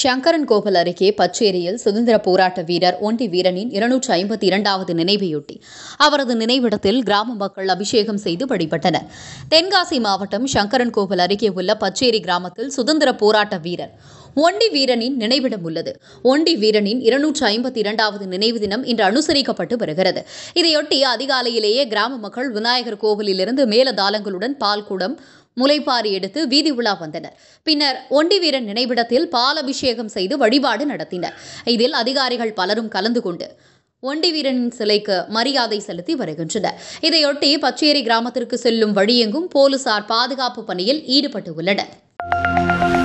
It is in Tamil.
சங்கரன்கோவில் அருகே பச்சேரியில் சுதந்திர போராட்ட வீரர் ஒண்டி வீரனின் இருநூற்று ஐம்பத்தி இரண்டாவது நினைவையொட்டி அவரது நினைவிடத்தில் கிராம மக்கள் அபிஷேகம் செய்து வழிபட்டனர் தென்காசி மாவட்டம் சங்கரன் சங்கரன்கோவில் அருகே உள்ள பச்சேரி கிராமத்தில் சுதந்திர போராட்ட வீரர் ஒண்டி வீரனின் நினைவிடம் உள்ளது ஒண்டி வீரனின் இருநூற்றி ஐம்பத்தி இரண்டாவது நினைவு தினம் இன்று அனுசரிக்கப்பட்டு வருகிறது இதையொட்டி அதிகாலையிலேயே கிராம மக்கள் விநாயகர் கோவிலிலிருந்து மேலதாளங்களுடன் பால்குடம் முளைப்பாரி எடுத்து வீதி உலா வந்தனர் பின்னர் ஒண்டிவீரன் நினைவிடத்தில் பால் அபிஷேகம் செய்து வழிபாடு நடத்தினர் இதில் அதிகாரிகள் பலரும் கலந்து கொண்டு ஒண்டிவீரனின் சிலைக்கு மரியாதை செலுத்தி வருகின்றனர் இதையொட்டி பச்சேரி கிராமத்திற்கு செல்லும் வழியெங்கும் போலீசார் பாதுகாப்பு பணியில் ஈடுபட்டு உள்ளனர்